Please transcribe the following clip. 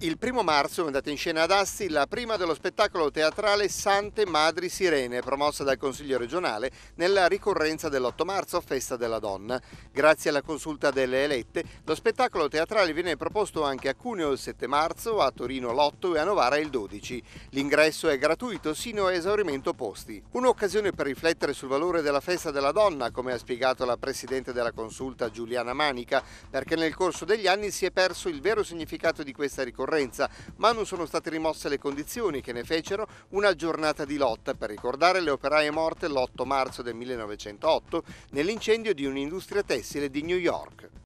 Il primo marzo è andata in scena ad Asti la prima dello spettacolo teatrale Sante Madri Sirene, promossa dal Consiglio regionale nella ricorrenza dell'8 marzo, festa della donna. Grazie alla consulta delle elette, lo spettacolo teatrale viene proposto anche a Cuneo il 7 marzo, a Torino l'8 e a Novara il 12. L'ingresso è gratuito sino a esaurimento posti. Un'occasione per riflettere sul valore della festa della donna, come ha spiegato la presidente della consulta Giuliana Manica, perché nel corso degli anni si è perso il vero significato di questa ricorrenza concorrenza, ma non sono state rimosse le condizioni che ne fecero una giornata di lotta per ricordare le operaie morte l'8 marzo del 1908 nell'incendio di un'industria tessile di New York.